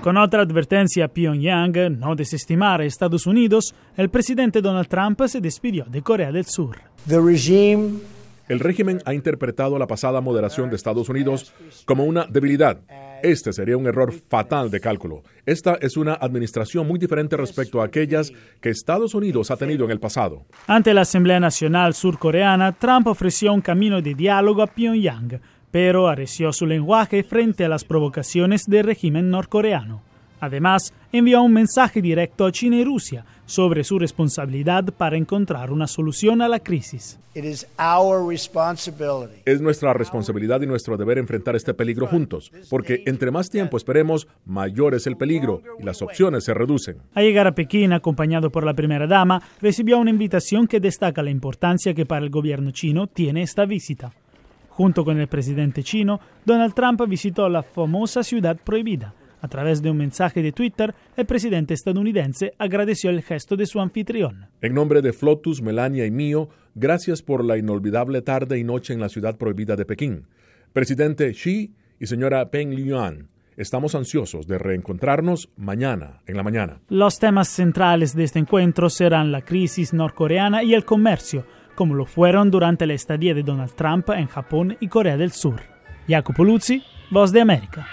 Con otra advertencia a Pyongyang, no desestimar a Estados Unidos, el presidente Donald Trump se despidió de Corea del Sur. The regime... El régimen ha interpretado la pasada moderación de Estados Unidos como una debilidad este sería un error fatal de cálculo. Esta es una administración muy diferente respecto a aquellas que Estados Unidos ha tenido en el pasado. Ante la Asamblea Nacional Surcoreana, Trump ofreció un camino de diálogo a Pyongyang, pero areció su lenguaje frente a las provocaciones del régimen norcoreano. Además, envió un mensaje directo a China y Rusia sobre su responsabilidad para encontrar una solución a la crisis. Es nuestra responsabilidad y nuestro deber enfrentar este peligro juntos, porque entre más tiempo esperemos, mayor es el peligro y las opciones se reducen. Al llegar a Pekín, acompañado por la primera dama, recibió una invitación que destaca la importancia que para el gobierno chino tiene esta visita. Junto con el presidente chino, Donald Trump visitó la famosa ciudad prohibida a través de un mensaje de Twitter, el presidente estadounidense agradeció el gesto de su anfitrión. En nombre de Flotus, Melania y mío, gracias por la inolvidable tarde y noche en la ciudad prohibida de Pekín. Presidente Xi y señora Peng Liyuan, Estamos ansiosos de reencontrarnos mañana en la mañana. Los temas centrales de este encuentro serán la crisis norcoreana y el comercio, como lo fueron durante la estadía de Donald Trump en Japón y Corea del Sur. Jacopo Luzzi, Voz de América.